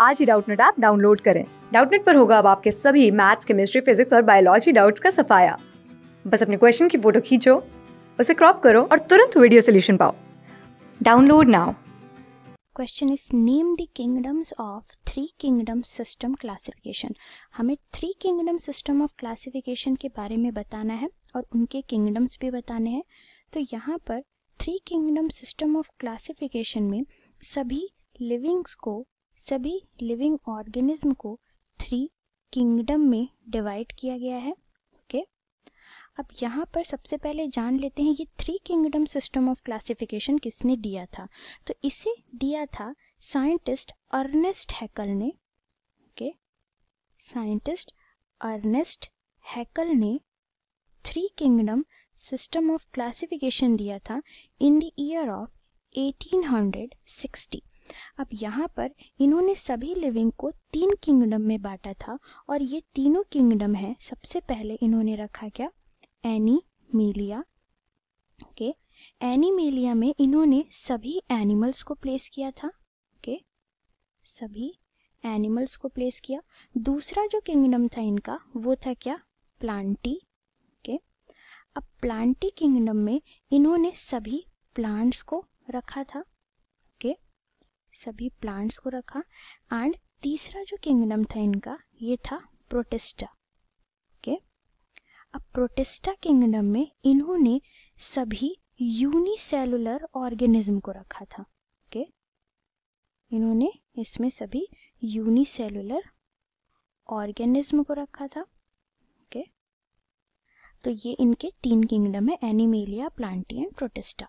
आज ही Doubtnut app download करें डाउटनेट पर होगा अब आपके सभी मैथ्स केमिस्ट्री फिजिक्स और बायोलॉजी डाउट्स का सफाया बस अपने क्वेश्चन की फोटो खींचो उसे क्रॉप करो और तुरंत वीडियो सोल्यूशन पाओ download now question is name the kingdoms of three kingdom system classification हमें three kingdom system of classification के बारे में बताना है और उनके किंगडम्स भी बताने हैं तो यहाँ पर three kingdom system of classification में सभी लिविंग्स को सभी लिविंग ऑर्गेनिज्म को थ्री किंगडम में डिवाइड किया गया है ओके अब यहाँ पर सबसे पहले जान लेते हैं ये three kingdom system of classification किसने दिया था तो इसे दिया था साइंटिस्ट अर्नेस्ट हैकल ने ओके साइंटिस्ट अर्नेस्ट हैकल ने three kingdom system of classification दिया था इन द ईयर ऑफ 1860 अब यहाँ पर इन्होंने सभी लिविंग को तीन किंगडम में बांटा था और ये तीनों किंगडम है सबसे पहले इन्होंने रखा क्या एनी मीलिया ओके एनीमेलिया में इन्होंने सभी एनिमल्स को प्लेस किया था ओके सभी एनिमल्स को प्लेस किया दूसरा जो किंगडम था इनका वो था क्या प्लांटी ओके अब प्लांटी किंगडम में इन्होंने सभी प्लांट्स को रखा था सभी प्लांट्स को रखा एंड तीसरा जो किंगडम था इनका ये था प्रोटेस्टा ओके okay? अब प्रोटेस्टा किंगडम में इन्होंने सभी यूनिसेलुलर ऑर्गेनिज्म को रखा था ओके okay? इन्होंने इसमें सभी यूनिसेलुलर ऑर्गेनिज्म को रखा था ओके okay? तो ये इनके तीन किंगडम है एनिमेलिया प्लांटी एंड प्रोटेस्टा